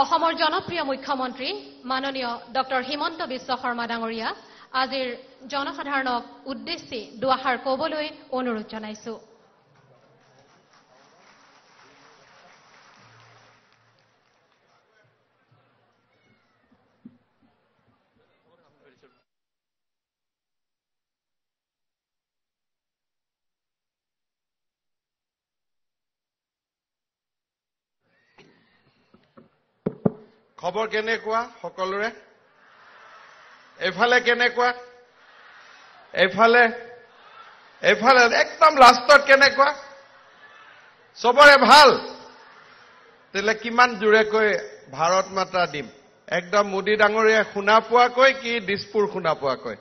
অসমৰ জনপ্ৰিয় মুখ্যমন্ত্ৰী মাননীয় ডঃ হিমন্ত বিশ্ব শৰ্মা ডাঙৰীয়া আজিৰ জনসাধাৰণক উদ্দেশ্যি দুৱাহাৰ কবলৈ অনুৰোধ জনাইছো খবৰ কেনেকুৱা সকলোৰে এইফালে কেনেকুৱা এইফালে এইফালে একদম লাষ্টত কেনেকুৱা চবৰে ভাল তেতিয়া কিমান জোৰেকৈ ভাৰত মাতা দিম একদম মোদী ডাঙৰীয়াই শুনা পোৱাকৈ কি দিছপুৰ শুনা পোৱাকৈ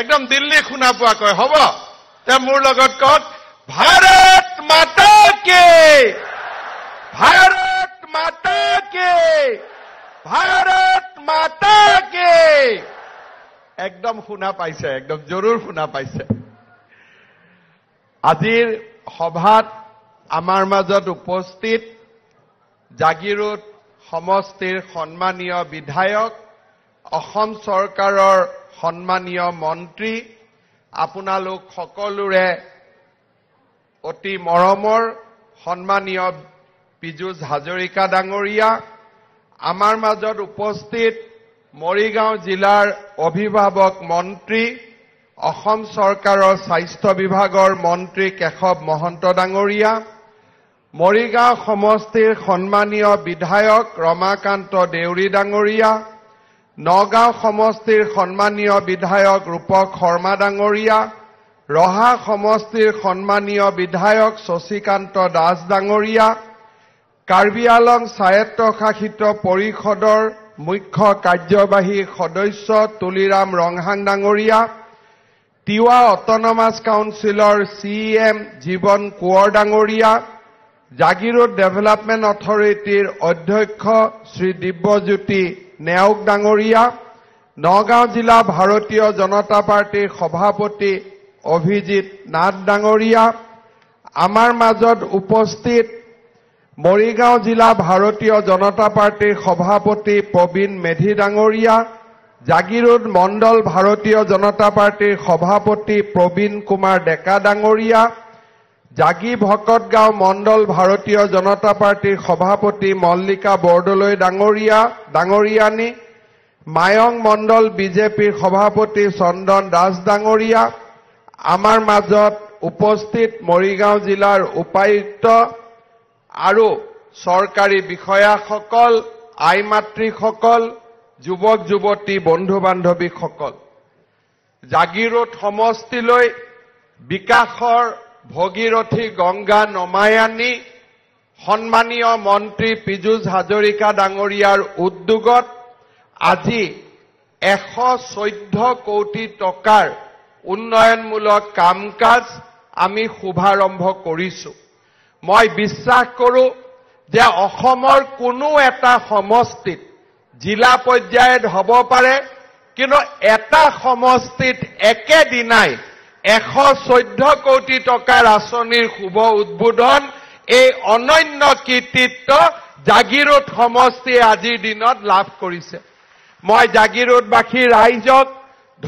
একদম দিল্লী শুনা পোৱাকৈ হব তে মোৰ লগত কওক ভাৰত মাতা কে ভাৰত माता के ভাৰত মাতাকে একদম শুনা পাইছে একদম জৰুৰ শুনা পাইছে আজিৰ সভাত আমাৰ মাজত উপস্থিত জাগিৰোদ সমষ্টিৰ সন্মানীয় বিধায়ক অসম চৰকাৰৰ সন্মানীয় মন্ত্ৰী আপোনালোক সকলোৰে অতি মৰমৰ সন্মানীয় পীযুষ হাজৰিকা ডাঙৰীয়া আমাৰ মাজত উপস্থিত মৰিগাঁও জিলাৰ অভিভাৱক মন্ত্ৰী অসম চৰকাৰৰ স্বাস্থ্য বিভাগৰ মন্ত্ৰী কেশৱ মহন্ত ডাঙৰীয়া মৰিগাঁও সমষ্টিৰ সন্মানীয় বিধায়ক ৰমাকান্ত দেউৰী ডাঙৰীয়া নগাঁও সমষ্টিৰ সন্মানীয় বিধায়ক ৰূপক শৰ্মা ডাঙৰীয়া ৰহা সমষ্টিৰ সন্মানীয় বিধায়ক শশীকান্ত দাস ডাঙৰীয়া কাৰ্বি আলং স্বায়ত্তশাসিত পৰিষদৰ মুখ্য কাৰ্যবাহী সদস্য তুলিৰাম ৰংহাং ডাঙৰীয়া তিৱা অট'নমাছ কাউন্সিলৰ চি এম জীৱন কোঁৱৰ ডাঙৰীয়া জাগিৰোড ডেভেলপমেণ্ট অথৰিটিৰ অধ্যক্ষ শ্ৰী দিব্যজ্যোতি নেওগ ডাঙৰীয়া নগাঁও জিলা ভাৰতীয় জনতা পাৰ্টীৰ সভাপতি অভিজিত নাথ ডাঙৰীয়া আমাৰ মাজত উপস্থিত মৰিগাঁও জিলা ভাৰতীয় জনতা পাৰ্টীৰ সভাপতি প্ৰবীণ মেধি ডাঙৰীয়া জাগিৰোদ মণ্ডল ভাৰতীয় জনতা পাৰ্টীৰ সভাপতি প্ৰবীণ কুমাৰ ডেকা ডাঙৰীয়া জাগি ভকতগাঁও মণ্ডল ভাৰতীয় জনতা পাৰ্টীৰ সভাপতি মল্লিকা বৰদলৈ ডাঙৰীয়া ডাঙৰীয়ানী মায়ং মণ্ডল বিজেপিৰ সভাপতি চন্দন দাস ডাঙৰীয়া আমাৰ মাজত উপস্থিত মৰিগাঁও জিলাৰ উপায়ুক্ত আৰু চৰকাৰী বিষয়াসকল আই মাতৃসকল যুৱক যুৱতী বন্ধু বান্ধৱীসকল জাগিৰোদ সমষ্টিলৈ বিকাশৰ ভগীৰথী গংগা নমাই আনি সন্মানীয় মন্ত্ৰী পীযুষ হাজৰিকা ডাঙৰীয়াৰ উদ্যোগত আজি এশ চৈধ্য কোটি টকাৰ উন্নয়নমূলক কাম কাজ আমি শুভাৰম্ভ কৰিছোঁ মই বিশ্বাস কৰো যে অসমৰ কোনো এটা সমষ্টিত জিলা পৰ্যায়ত হ'ব পাৰে কিন্তু এটা সমষ্টিত একেদিনাই এশ চৈধ্য কোটি টকাৰ আঁচনিৰ শুভ উদ্বোধন এই অনন্য কৃতিত্ব জাগিৰোদ সমষ্টিয়ে আজিৰ দিনত লাভ কৰিছে মই জাগিৰোদবাসী ৰাইজক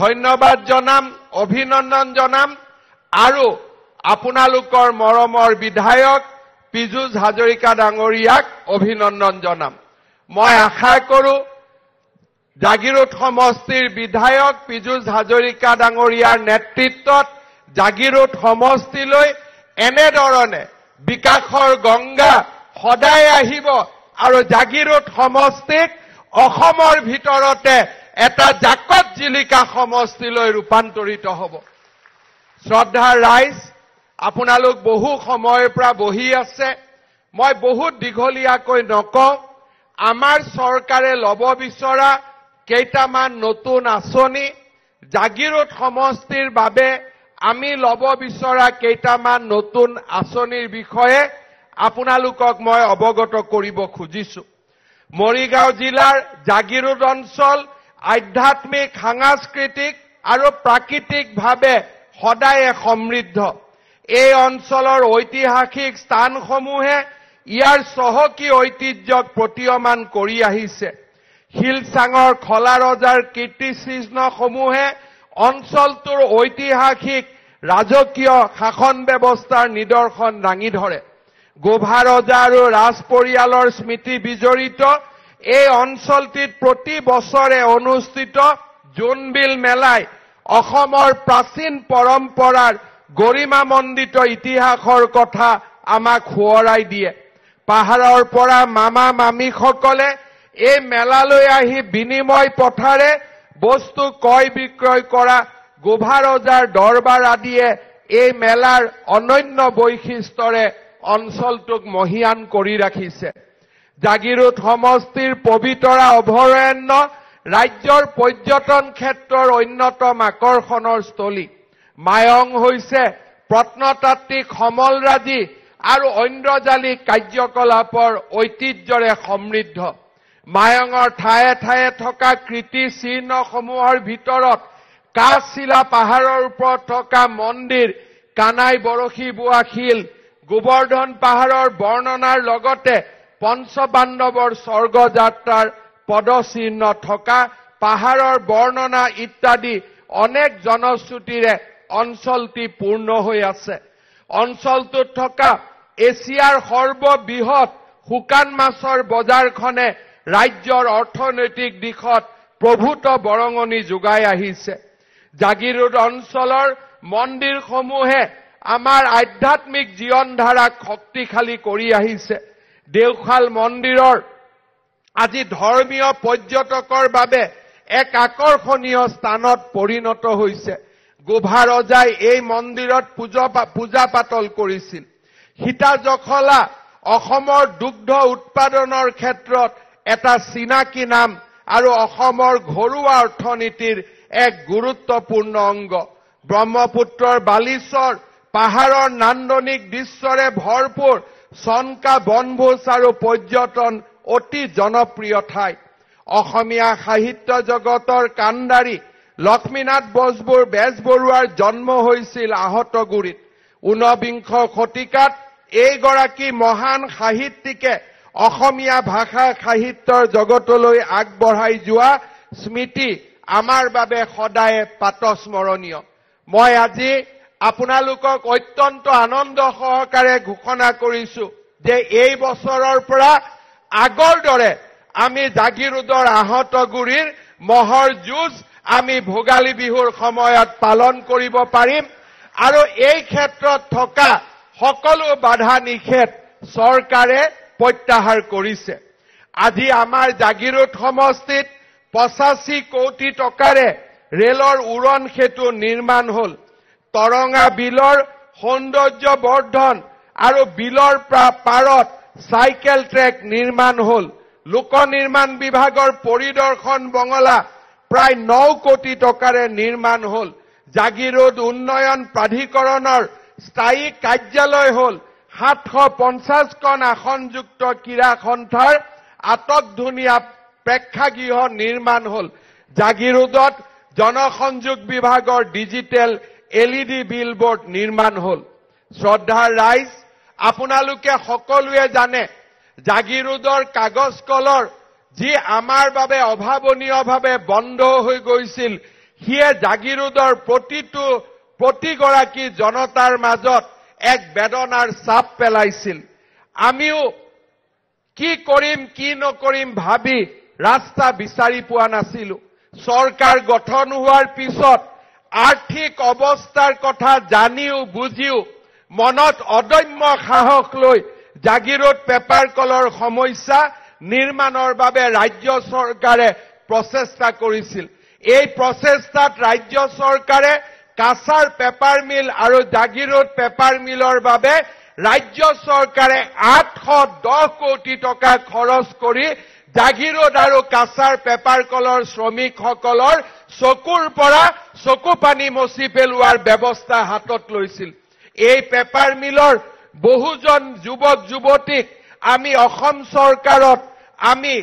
ধন্যবাদ জনাম অভিনন্দন জনাম আৰু আপোনালোকৰ মৰমৰ বিধায়ক পীযুষ হাজৰিকা ডাঙৰীয়াক অভিনন্দন জনাম মই আশা কৰো জাগিৰোদ সমষ্টিৰ বিধায়ক পীযুষ হাজৰিকা ডাঙৰীয়াৰ নেতৃত্বত জাগিৰোদ সমষ্টিলৈ এনেধৰণে বিকাশৰ গংগা সদায় আহিব আৰু জাগিৰোদ সমষ্টিক অসমৰ ভিতৰতে এটা জাকত জিলিকা সমষ্টিলৈ ৰূপান্তৰিত হ'ব শ্ৰদ্ধা ৰাইজ আপোনালোক বহু সময়ৰ পৰা বহি আছে মই বহুত দীঘলীয়াকৈ নকওঁ আমাৰ চৰকাৰে ল'ব বিচৰা কেইটামান নতুন আঁচনি জাগিৰোদ সমষ্টিৰ বাবে আমি ল'ব বিচৰা কেইটামান নতুন আঁচনিৰ বিষয়ে আপোনালোকক মই অৱগত কৰিব খুজিছো মৰিগাঁও জিলাৰ জাগিৰোদ অঞ্চল আধ্যাত্মিক সাংস্কৃতিক আৰু প্ৰাকৃতিকভাৱে সদায়ে সমৃদ্ধ এই অঞ্চলৰ ঐতিহাসিক স্থানসমূহে ইয়াৰ চহকী ঐতিহ্যক প্ৰতীয়মান কৰি আহিছে শিলচাঙৰ খলা ৰজাৰ কীৰ্তিচিহ্নসমূহে অঞ্চলটোৰ ঐতিহাসিক ৰাজকীয় শাসন ব্যৱস্থাৰ নিদৰ্শন দাঙি ধৰে গোভা ৰজা আৰু ৰাজ পৰিয়ালৰ স্মৃতি বিজড়িত এই অঞ্চলটিত প্ৰতি বছৰে অনুষ্ঠিত জোনবিল মেলাই অসমৰ প্ৰাচীন পৰম্পৰাৰ গৰিমামণ্ডিত ইতিহাসৰ কথা আমাক সোঁৱৰাই দিয়ে পাহাৰৰ পৰা মামা মামীসকলে এই মেলালৈ আহি বিনিময় পথাৰে বস্তু ক্ৰয় বিক্ৰয় কৰা গোভাৰজাৰ দৰবাৰ আদিয়ে এই মেলাৰ অনন্য বৈশিষ্টৰে অঞ্চলটোক মহিয়ান কৰি ৰাখিছে জাগিৰোদ সমষ্টিৰ পবিতৰা অভয়াৰণ্য ৰাজ্যৰ পৰ্যটন ক্ষেত্ৰৰ অন্যতম আকৰ্ষণৰ স্থলী মায়ং হৈছে প্ৰত্নতাত্বিক সমলৰাজি আৰু ঐন্দ্ৰজালিক কাৰ্যকলাপৰ ঐতিহ্যৰে সমৃদ্ধ মায়ঙৰ ঠায়ে ঠায়ে থকা কীৰ্তিচিহ্নসমূহৰ ভিতৰত কাঁচিলা পাহাৰৰ ওপৰত থকা মন্দিৰ কানাই বৰশী বোৱা শিল গোবৰ্ধন পাহাৰৰ বৰ্ণনাৰ লগতে পঞ্চবান্ধৱৰ স্বৰ্গযাত্ৰাৰ পদচিহ্ন থকা পাহাৰৰ বৰ্ণনা ইত্যাদি অনেক জনশ্ৰুতিৰে অঞ্চলটি পূৰ্ণ হৈ আছে অঞ্চলটোত থকা এছিয়াৰ সৰ্ববৃহৎ শুকান মাছৰ বজাৰখনে ৰাজ্যৰ অৰ্থনৈতিক দিশত প্ৰভূত বৰঙণি যোগাই আহিছে জাগিৰোড অঞ্চলৰ মন্দিৰসমূহে আমাৰ আধ্যাত্মিক জীৱন ধাৰাক শক্তিশালী কৰি আহিছে দেওশাল মন্দিৰৰ আজি ধৰ্মীয় পৰ্যটকৰ বাবে এক আকৰ্ষণীয় স্থানত পৰিণত হৈছে গোভা ৰজাই এই মন্দিৰত পূজা পূজা পাতল কৰিছিল সীতা জখলা অসমৰ দুগ্ধ উৎপাদনৰ ক্ষেত্ৰত এটা চিনাকি নাম আৰু অসমৰ ঘৰুৱা অৰ্থনীতিৰ এক গুৰুত্বপূৰ্ণ অংগ ব্ৰহ্মপুত্ৰৰ বালিচৰ পাহাৰৰ নান্দনিক দৃশ্যৰে ভৰপূৰ চনকা বনভোজ আৰু পৰ্যটন অতি জনপ্ৰিয় ঠাই অসমীয়া সাহিত্য জগতৰ কাণ্ডাৰী লক্ষ্মীনাথ বসবৰ বেজবৰুৱাৰ জন্ম হৈছিল আহতগুৰিত ঊনবিংশ শতিকাত এইগৰাকী মহান সাহিত্যিকে অসমীয়া ভাষা সাহিত্যৰ জগতলৈ আগবঢ়াই যোৱা স্মৃতি আমাৰ বাবে সদায়ে পাতস্মৰণীয় মই আজি আপোনালোকক অত্যন্ত আনন্দ সহকাৰে ঘোষণা কৰিছো যে এই বছৰৰ পৰা আগৰ দৰে আমি জাগিৰোদৰ আহতগুৰিৰ মহৰ যুঁজ আমি ভোগালী বিহুৰ সময়ত পালন কৰিব পাৰিম আৰু এই ক্ষেত্ৰত থকা সকলো বাধা নিষেধ চৰকাৰে প্ৰত্যাহাৰ কৰিছে আজি আমাৰ জাগিৰোদ সমষ্টিত পঁচাশী কোটি টকাৰে ৰেলৰ উৰণ সেতু নিৰ্মাণ হ'ল তৰঙা বিলৰ সৌন্দৰ্য বৰ্ধন আৰু বিলৰ পৰা পাৰত চাইকেল ট্ৰেক নিৰ্মাণ হ'ল লোক নিৰ্মাণ বিভাগৰ পৰিদৰ্শন বঙলা প্ৰায় ন কোটি টকাৰে নিৰ্মাণ হল জাগিৰোদ উন্নয়ন প্ৰাধিকৰণৰ স্থায়ী কাৰ্যালয় হল সাতশ পঞ্চাশকন আসনযুক্ত ক্ৰীড়া সন্থাৰ আটক ধুনিয়া প্ৰেক্ষাগৃহ নিৰ্মাণ হল জাগিৰোদত জনসংযোগ বিভাগৰ ডিজিটেল এলইডি বিলবোৰ্ড নিৰ্মাণ হল শ্ৰদ্ধাৰ ৰাইজ আপনাৰ সকলে জানে জাগিৰোদৰ কাগজ কলৰ যি আমাৰ বাবে অভাৱনীয়ভাৱে বন্ধ হৈ গৈছিল সিয়ে জাগিৰোদৰ প্ৰতিটো প্ৰতিগৰাকী জনতাৰ মাজত এক বেদনাৰ চাপ পেলাইছিল আমিও কি কৰিম কি নকৰিম ভাবি ৰাস্তা বিচাৰি পোৱা নাছিলো চৰকাৰ গঠন হোৱাৰ পিছত আৰ্থিক অৱস্থাৰ কথা জানিও বুজিও মনত অদম্য সাহস লৈ জাগিৰোদ পেপাৰ কলৰ সমস্যা নিৰ্মাণৰ বাবে ৰাজ্য চৰকাৰে প্ৰচেষ্টা কৰিছিল এই প্ৰচেষ্টাত ৰাজ্য চৰকাৰে কাছাৰ পেপাৰ মিল আৰু জাগিৰোড পেপাৰ মিলৰ বাবে ৰাজ্য চৰকাৰে আঠশ দহ কোটি টকা খৰচ কৰি জাগিৰোড আৰু কাছাৰ পেপাৰ কলৰ শ্ৰমিকসকলৰ চকুৰ পৰা চকু পানী মচি পেলোৱাৰ ব্যৱস্থা হাতত লৈছিল এই পেপাৰ মিলৰ বহুজন যুৱক যুৱতীক আমি অসম চৰকাৰত আমি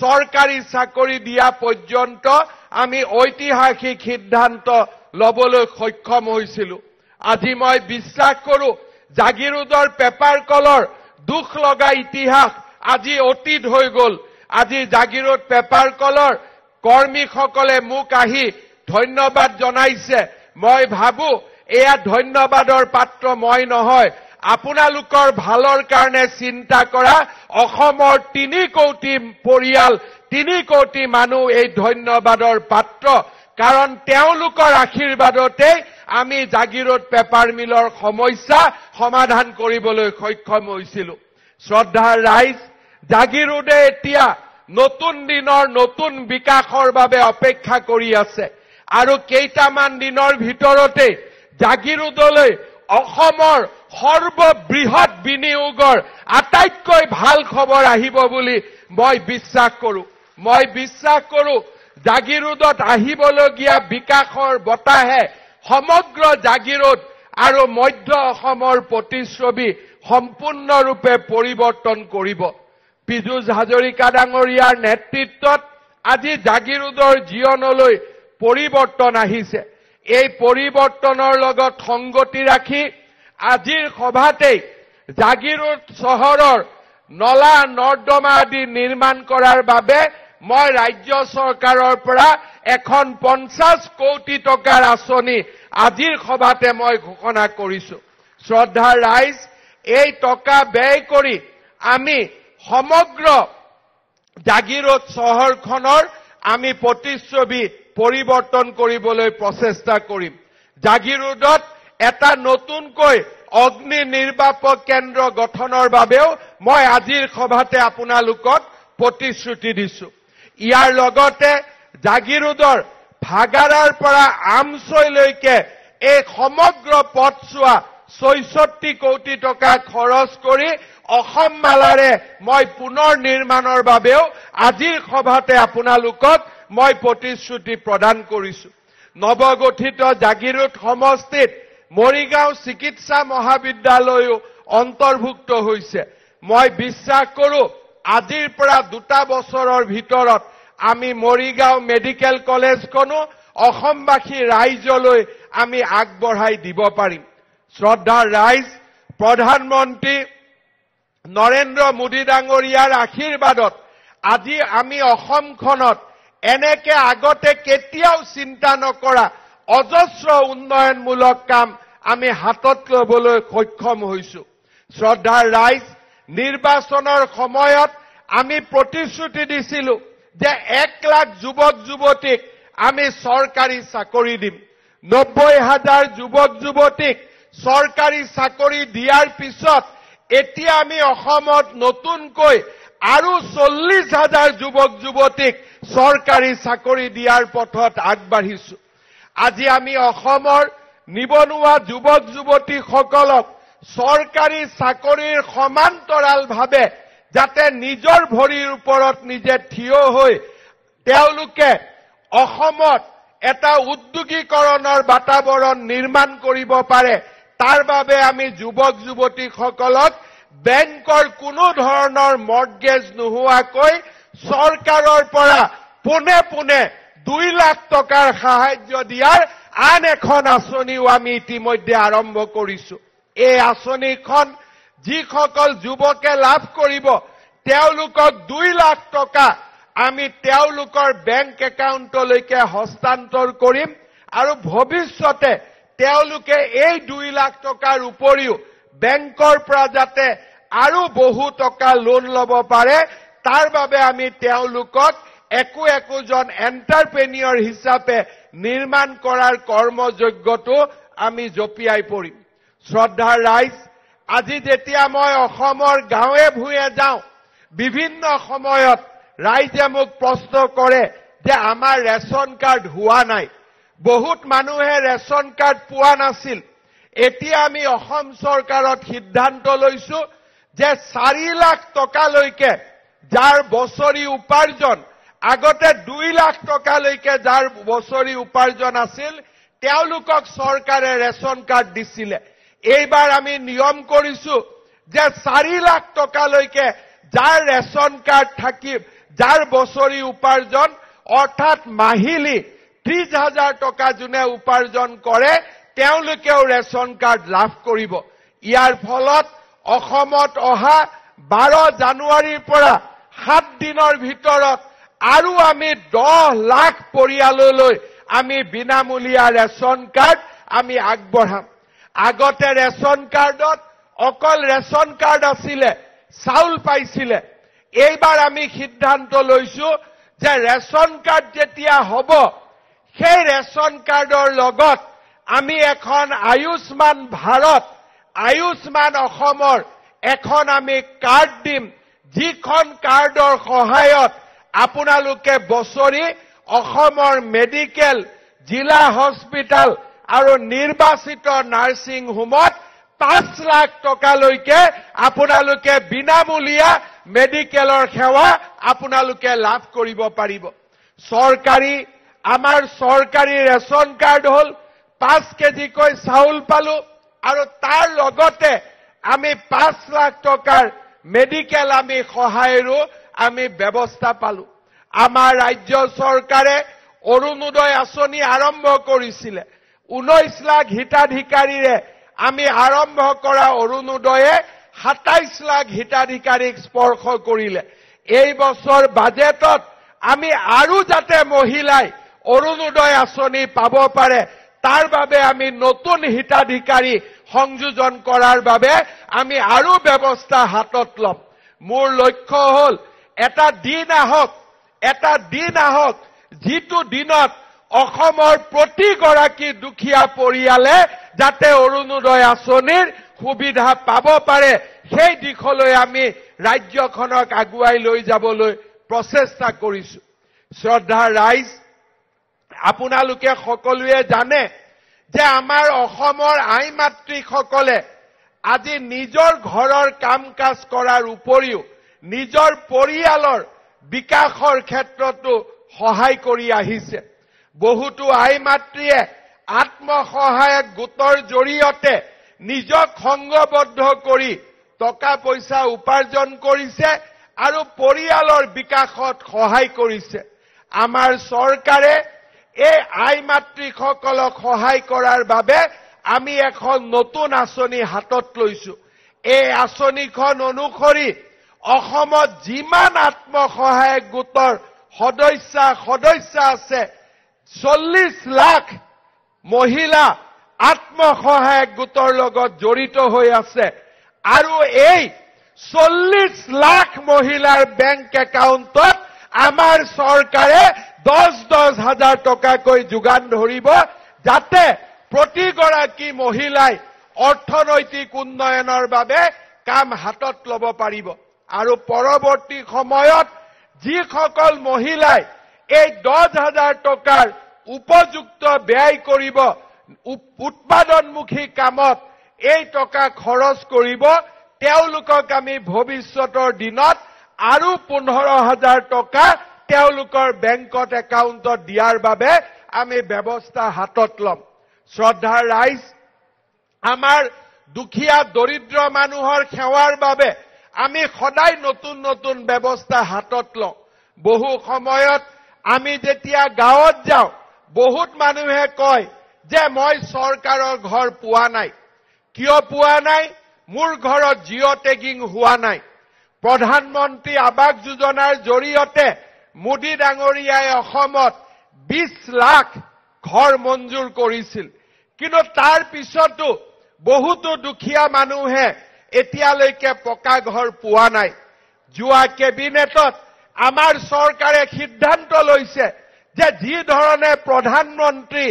চৰকাৰী চাকৰি দিয়া পৰ্যন্ত আমি ঐতিহাসিক সিদ্ধান্ত ল'বলৈ সক্ষম হৈছিলো আজি মই বিশ্বাস কৰোঁ জাগিৰোডৰ পেপাৰ কলৰ দুখ লগা ইতিহাস আজি অতীত হৈ গ'ল আজি জাগিৰোড পেপাৰ কলৰ কৰ্মীসকলে মোক আহি ধন্যবাদ জনাইছে মই ভাবো এয়া ধন্যবাদৰ পাত্ৰ মই নহয় আপোনালোকৰ ভালৰ কাৰণে চিন্তা কৰা অসমৰ তিনি কোটি পৰিয়াল তিনি কোটি মানুহ এই ধন্যবাদৰ পাত্ৰ কাৰণ তেওঁলোকৰ আশীৰ্বাদতে আমি জাগিৰোড পেপাৰ মিলৰ সমস্যা সমাধান কৰিবলৈ সক্ষম হৈছিলো শ্ৰদ্ধা ৰাইজ জাগিৰোডে এতিয়া নতুন দিনৰ নতুন বিকাশৰ বাবে অপেক্ষা কৰি আছে আৰু কেইটামান দিনৰ ভিতৰতে জাগিৰোডলৈ অসমৰ সৰ্ববৃহৎ বিনিয়োগৰ আটাইতকৈ ভাল খবৰ আহিব বুলি মই বিশ্বাস কৰোঁ মই বিশ্বাস কৰো জাগিৰোডত আহিবলগীয়া বিকাশৰ বতাহে সমগ্ৰ জাগিৰোড আৰু মধ্য অসমৰ প্ৰতিচ্ছবি সম্পূৰ্ণৰূপে পৰিৱৰ্তন কৰিব পীযুষ হাজৰিকা ডাঙৰীয়াৰ নেতৃত্বত আজি জাগিৰোডৰ জীৱনলৈ পৰিৱৰ্তন আহিছে এই পৰিৱৰ্তনৰ লগত সংগতি ৰাখি আজিৰ সভাতেই জাগিৰোদ চহৰৰ নলা নৰ্দমা আদি নিৰ্মাণ কৰাৰ বাবে মই ৰাজ্য চৰকাৰৰ পৰা এখন পঞ্চাছ কোটি টকাৰ আঁচনি আজিৰ সভাতে মই ঘোষণা কৰিছো শ্ৰদ্ধা ৰাইজ এই টকা ব্যয় কৰি আমি সমগ্ৰ জাগিৰোদ চহৰখনৰ আমি প্ৰতিচ্ছবি পৰিৱৰ্তন কৰিবলৈ প্ৰচেষ্টা কৰিম জাগিৰোদত এটা নতুনকৈ অগ্নি নিৰ্বাপক কেন্দ্ৰ গঠনৰ বাবেও মই আজিৰ সভাতে আপোনালোকক প্ৰতিশ্ৰুতি দিছো ইয়াৰ লগতে জাগিৰোডৰ ভাগাৰাৰ পৰা আমছৈলৈকে এই সমগ্ৰ পথছোৱা ছয়ষষ্ঠি কোটি টকা খৰচ কৰি অসম মালাৰে মই পুনৰ নিৰ্মাণৰ বাবেও আজিৰ সভাতে আপোনালোকক মই প্ৰতিশ্ৰুতি প্ৰদান কৰিছো নৱগঠিত জাগিৰোড সমষ্টিত মৰিগাঁও চিকিৎসা মহাবিদ্যালয়ো অন্তৰ্ভুক্ত হৈছে মই বিশ্বাস কৰো আজিৰ পৰা দুটা বছৰৰ ভিতৰত আমি মৰিগাঁও মেডিকেল কলেজখনো অসমবাসী ৰাইজলৈ আমি আগবঢ়াই দিব পাৰিম শ্ৰদ্ধা ৰাইজ প্ৰধানমন্ত্ৰী নৰেন্দ্ৰ মোদী ডাঙৰীয়াৰ আশীৰ্বাদত আজি আমি অসমখনত এনেকে আগতে কেতিয়াও চিন্তা নকৰা অজস্ৰ উন্নয়নমূলক কাম আমি হাতত লবলৈ সক্ষম হৈছো শ্ৰদ্ধাৰ ৰাইজ নিৰ্বাচনৰ সময়ত আমি প্ৰতিশ্ৰুতি দিছিলো যে এক লাখ যুৱক যুৱতীক আমি চৰকাৰী চাকৰি দিম নব্বৈ হাজাৰ যুৱক যুৱতীক চৰকাৰী চাকৰি দিয়াৰ পিছত এতিয়া আমি অসমত নতুনকৈ আৰু চল্লিছ হাজাৰ যুৱক যুৱতীক চৰকাৰী চাকৰি দিয়াৰ পথত আগবাঢ়িছো আজি আমি অসমৰ নিবনুৱা যুৱক যুৱতীসকলক চৰকাৰী চাকৰিৰ সমান্তৰালভাৱে যাতে নিজৰ ভৰিৰ ওপৰত নিজে থিয় হৈ তেওঁলোকে অসমত এটা উদ্যোগীকৰণৰ বাতাবৰণ নিৰ্মাণ কৰিব পাৰে তাৰ বাবে আমি যুৱক যুৱতীসকলক বেংকৰ কোনো ধৰণৰ মৰ্গেজ নোহোৱাকৈ চৰকাৰৰ পৰা পোনে পোনে দুই লাখ টকাৰ সাহায্য দিয়াৰ আন এখন আঁচনিও আমি ইতিমধ্যে আৰম্ভ কৰিছো এই আঁচনিখন যিসকল যুৱকে লাভ কৰিব তেওঁলোকক দুই লাখ টকা আমি তেওঁলোকৰ বেংক একাউণ্টলৈকে হস্তান্তৰ কৰিম আৰু ভৱিষ্যতে তেওঁলোকে এই দুই লাখ টকাৰ উপৰিও বেংকৰ পৰা যাতে আৰু বহু টকা লোন ল'ব পাৰে তাৰ বাবে আমি তেওঁলোকক একো একোজন এণ্টাৰপ্ৰেনিয়ৰ হিচাপে নিৰ্মাণ কৰাৰ কৰ্মযজ্ঞটো আমি জপিয়াই পৰিম শ্ৰদ্ধা ৰাইজ আজি যেতিয়া মই অসমৰ গাঁৱে ভূঞে যাওঁ বিভিন্ন সময়ত ৰাইজে মোক প্ৰশ্ন কৰে যে আমাৰ ৰেচন কাৰ্ড হোৱা নাই বহুত মানুহে ৰেচন কাৰ্ড পোৱা নাছিল এতিয়া আমি অসম চৰকাৰত সিদ্ধান্ত লৈছো যে চাৰি লাখ টকালৈকে যাৰ বছৰি উপাৰ্জন আগতে দুই লাখ টকালৈকে যাৰ বছৰি উপাৰ্জন আছিল তেওঁলোকক চৰকাৰে ৰেচন কাৰ্ড দিছিলে এইবাৰ আমি নিয়ম কৰিছো যে চাৰি লাখ টকালৈকে যাৰ ৰেচন কাৰ্ড থাকিব যাৰ বছৰি উপাৰ্জন অৰ্থাৎ মাহিলী ত্ৰিশ হাজাৰ টকা যোনে উপাৰ্জন কৰে তেওঁলোকেও ৰেচন কাৰ্ড লাভ কৰিব ইয়াৰ ফলত অসমত অহা বাৰ জানুৱাৰীৰ পৰা সাত দিনৰ ভিতৰত আৰু আমি দহ লাখ পৰিয়াললৈ আমি বিনামূলীয়া ৰেচন কাৰ্ড আমি আগবঢ়াম আগতে ৰেচন কাৰ্ডত অকল ৰেচন কাৰ্ড আছিলে চাউল পাইছিলে এইবাৰ আমি সিদ্ধান্ত লৈছো যে ৰেচন কাৰ্ড যেতিয়া হব সেই ৰেচন কাৰ্ডৰ লগত আমি এখন আয়ুষ্মান ভাৰত আয়ুষ্মান অসমৰ এখন আমি কাৰ্ড দিম যিখন কাৰ্ডৰ সহায়ত আপোনালোকে বছৰি অসমৰ মেডিকেল জিলা হস্পিটেল আৰু নিৰ্বাচিত নাৰ্ছিং হোমত পাঁচ লাখ টকালৈকে আপোনালোকে বিনামূলীয়া মেডিকেলৰ সেৱা আপোনালোকে লাভ কৰিব পাৰিব চৰকাৰী আমাৰ চৰকাৰী ৰেচন কাৰ্ড হ'ল পাঁচ কেজিকৈ চাউল পালো আৰু তাৰ লগতে আমি পাঁচ লাখ টকাৰ মেডিকেল আমি সহায়ৰো আমি ব্যৱস্থা পালো আমাৰ ৰাজ্য চৰকাৰে অৰুণোদয় আঁচনি আৰম্ভ কৰিছিলে ঊনৈছ লাখ হিতাধিকাৰীৰে আমি আৰম্ভ কৰা অৰুণোদয়ে সাতাইছ লাখ হিতাধিকাৰীক স্পৰ্শ কৰিলে এই বছৰ বাজেটত আমি আৰু যাতে মহিলাই অৰুণোদয় আঁচনি পাব পাৰে তাৰ বাবে আমি নতুন হিতাধিকাৰী সংযোজন কৰাৰ বাবে আমি আৰু ব্যৱস্থা হাতত ল'ম মোৰ লক্ষ্য হ'ল এটা দিন আহক এটা দিন আহক যিটো দিনত অসমৰ প্ৰতিগৰাকী দুখীয়া পৰিয়ালে যাতে অৰুণোদয় আঁচনিৰ সুবিধা পাব পাৰে সেই দিশলৈ আমি ৰাজ্যখনক আগুৱাই লৈ যাবলৈ প্ৰচেষ্টা কৰিছো শ্ৰদ্ধা ৰাইজ আপোনালোকে সকলোৱে জানে যে আমাৰ অসমৰ আই মাতৃসকলে আজি নিজৰ ঘৰৰ কাম কাজ কৰাৰ উপৰিও নিজৰ পৰিয়ালৰ বিকাশৰ ক্ষেত্ৰতো সহায় কৰি আহিছে বহুতো আই মাতৃয়ে আত্মসহায়ক গোটৰ জৰিয়তে নিজক সংগবদ্ধ কৰি টকা পইচা উপাৰ্জন কৰিছে আৰু পৰিয়ালৰ বিকাশত সহায় কৰিছে আমাৰ চৰকাৰে এই আই মাতৃসকলক সহায় কৰাৰ বাবে আমি এখন নতুন আঁচনি হাতত লৈছো এই আঁচনিখন অনুসৰি অসমত যিমান আত্মসহায়ক গোটৰ সদস্য সদস্য আছে চল্লিছ লাখ মহিলা আত্মসহায়ক গোটৰ লগত জড়িত হৈ আছে আৰু এই চল্লিছ লাখ মহিলাৰ বেংক একাউণ্টত আমাৰ চৰকাৰে দহ দহ হাজাৰ টকাকৈ যোগান ধৰিব যাতে প্ৰতিগৰাকী মহিলাই অৰ্থনৈতিক উন্নয়নৰ বাবে কাম হাতত ল'ব পাৰিব আৰু পৰৱৰ্তী সময়ত যিসকল মহিলাই এই দহ হাজাৰ টকাৰ উপযুক্ত ব্যয় কৰিব উৎপাদনমুখী কামত এই টকা খৰচ কৰিব তেওঁলোকক আমি ভৱিষ্যতৰ দিনত আৰু পোন্ধৰ হাজাৰ টকা তেওঁলোকৰ বেংকত একাউণ্টত দিয়াৰ বাবে আমি ব্যৱস্থা হাতত ল'ম শ্ৰদ্ধাৰ ৰাইজ আমাৰ দুখীয়া দৰিদ্ৰ মানুহৰ সেৱাৰ বাবে আমি সদায় নতুন নতুন ব্যৱস্থা হাতত লওঁ বহু সময়ত আমি যেতিয়া গাঁৱত যাওঁ বহুত মানুহে কয় যে মই চৰকাৰৰ ঘৰ পোৱা নাই কিয় পোৱা নাই মোৰ ঘৰত জিঅ' টেগিং হোৱা নাই প্ৰধানমন্ত্ৰী আৱাস যোজনাৰ জৰিয়তে মোদী ডাঙৰীয়াই অসমত বিছ লাখ ঘৰ মঞ্জুৰ কৰিছিল কিন্তু তাৰ পিছতো বহুতো দুখীয়া মানুহে এতিয়ালৈকে পকা ঘৰ পোৱা নাই যোৱা কেবিনেটত আমাৰ চৰকাৰে সিদ্ধান্ত লৈছে যে যি ধৰণে প্ৰধানমন্ত্ৰী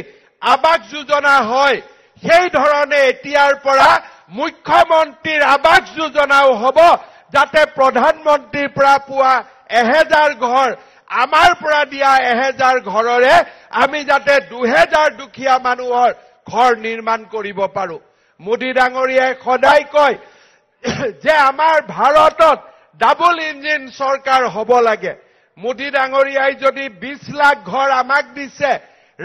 আৱাস যোজনা হয় সেই ধৰণে এতিয়াৰ পৰা মুখ্যমন্ত্ৰীৰ আৱাস যোজনাও হ'ব যাতে প্ৰধানমন্ত্ৰীৰ পৰা পোৱা এহেজাৰ ঘৰ আমাৰ পৰা দিয়া এহেজাৰ ঘৰৰে আমি যাতে দুহেজাৰ দুখীয়া মানুহৰ ঘৰ নিৰ্মাণ কৰিব পাৰো মোদী ডাঙৰীয়াই সদায় কয় যে আমাৰ ভাৰতত ডাবল ইঞ্জিন চৰকাৰ হ'ব লাগে মোদী ডাঙৰীয়াই যদি বিশ লাখ ঘৰ আমাক দিছে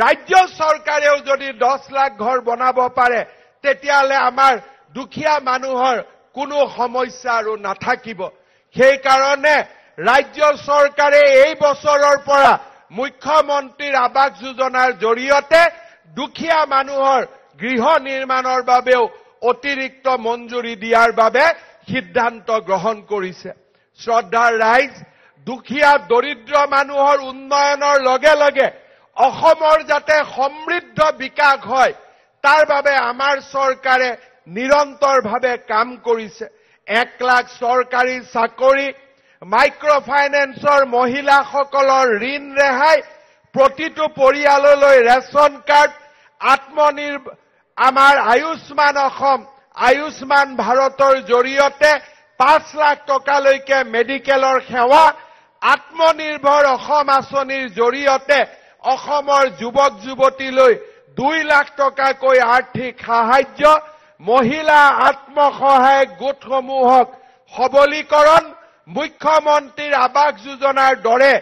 ৰাজ্য চৰকাৰেও যদি দহ লাখ ঘৰ বনাব পাৰে তেতিয়াহ'লে আমাৰ দুখীয়া মানুহৰ কোনো সমস্যা আৰু নাথাকিব সেইকাৰণে ৰাজ্য চৰকাৰে এই বছৰৰ পৰা মুখ্যমন্ত্ৰীৰ আৱাস যোজনাৰ জৰিয়তে দুখীয়া মানুহৰ গৃহ নিৰ্মাণৰ বাবেও অতিৰিক্ত মঞ্জুৰি দিয়াৰ বাবে সিদ্ধান্ত গ্ৰহণ কৰেছে শ্ৰদ্ধাৰ ৰাইজ দুখিয়া দৰিদ্ৰ মানুষেৰ উন্নয়নেৰ লগে লগে অসমৰ যাতে সমৃদ্ধ বিকাশ হয় তার বাবে আমার সরকারে নিরন্তরভাবে কাম করেছে এক লাখ সরকারি চাকরি মাইক্রো ফাইন্যান্সর মহিলা সকলের ঋণ রেহাই প্রতিটা পরিয়াল রেশন কার্ড আত্মনির্ভর আমাৰ আয়ুষ্মান অসম আয়ুষ্মান ভাৰতৰ জৰিয়তে পাঁচ লাখ টকালৈকে মেডিকেলৰ সেৱা আত্মনিৰ্ভৰ অসম আঁচনিৰ জৰিয়তে অসমৰ যুৱক যুৱতীলৈ দুই লাখ টকাকৈ আৰ্থিক সাহায্য মহিলা আত্মসহায়ক গোটসমূহক সবলীকৰণ মুখ্যমন্ত্ৰীৰ আৱাস যোজনাৰ দৰে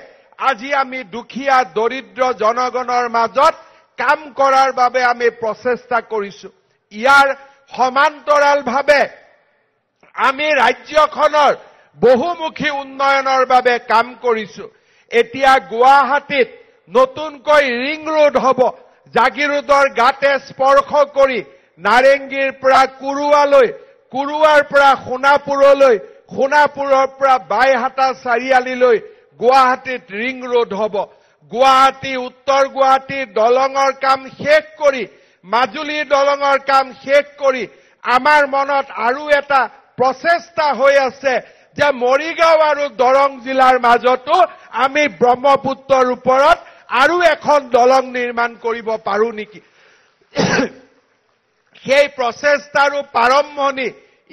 আজি আমি দুখীয়া দৰিদ্ৰ জনগণৰ মাজত কাম কৰাৰ বাবে আমি প্ৰচেষ্টা কৰিছো ইয়াৰ সমান্তৰালভাৱে আমি ৰাজ্যখনৰ বহুমুখী উন্নয়নৰ বাবে কাম কৰিছো এতিয়া গুৱাহাটীত নতুনকৈ ৰিং ৰোড হব জাগিৰোডৰ গাতে স্পৰ্শ কৰি নাৰেংগীৰ পৰা কুৰুৱালৈ নাৰেঙ্গিৰ পৰা কুৰুয়াৰ সোনাপুৰ পৰা বাইহাটা চাৰিআলিলৈ গুৱাহাটীত ৰিং ৰোড হব গুৱাহাটী উত্তৰ গুৱাহাটী দলঙৰ কাম শেষ কৰি মাজুলী দলঙৰ কাম শেষ কৰি আমাৰ মনত আৰু এটা প্ৰচেষ্টা হৈ আছে যে মৰিগাঁও আৰু দৰং জিলাৰ মাজতো আমি ব্ৰহ্মপুত্ৰৰ ওপৰত আৰু এখন দলং নিৰ্মাণ কৰিব পাৰোঁ নেকি সেই প্ৰচেষ্টাৰো প্ৰাৰম্ভণি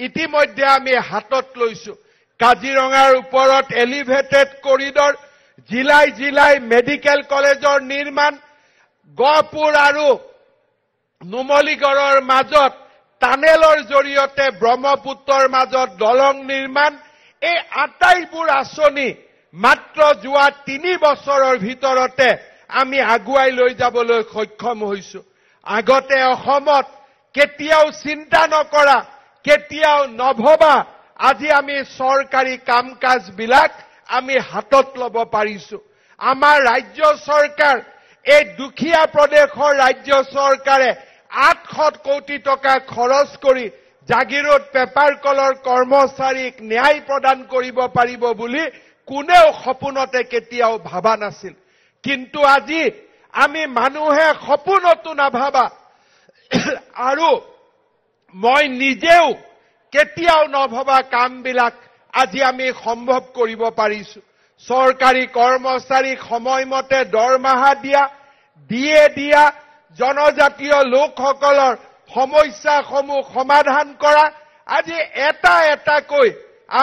ইতিমধ্যে আমি হাতত লৈছো কাজিৰঙাৰ ওপৰত এলিভেটেড কৰিডৰ জিলাই জিলাই মেডিকেল কলেজৰ নিৰ্মাণ গহপুৰ আৰু নুমলীগড়ৰ মাজত টানেলৰ জৰিয়তে ব্ৰহ্মপুত্ৰৰ মাজত দলং নিৰ্মাণ এই আটাইবোৰ আঁচনি মাত্ৰ যোৱা তিনি বছৰৰ ভিতৰতে আমি আগুৱাই লৈ যাবলৈ সক্ষম হৈছো আগতে অসমত কেতিয়াও চিন্তা নকৰা কেতিয়াও নভবা আজি আমি চৰকাৰী কাম কাজবিলাক আমি হাতত ল'ব পাৰিছো আমাৰ ৰাজ্য চৰকাৰ এই দুখীয়া প্ৰদেশৰ ৰাজ্য চৰকাৰে আঠশ কোটি টকা খৰচ কৰি জাগিৰোদ পেপাৰ কলৰ কৰ্মচাৰীক ন্যায় প্ৰদান কৰিব পাৰিব বুলি কোনেও সপোনতে কেতিয়াও ভাবা নাছিল কিন্তু আজি আমি মানুহে সপোনতো নাভাবা আৰু মই নিজেও কেতিয়াও নভবা কামবিলাক আজি আমি সম্ভৱ কৰিব পাৰিছো চৰকাৰী কৰ্মচাৰীক সময়মতে দৰমহা দিয়া দিয়ে দিয়া জনজাতীয় লোকসকলৰ সমস্যাসমূহ সমাধান কৰা আজি এটা এটাকৈ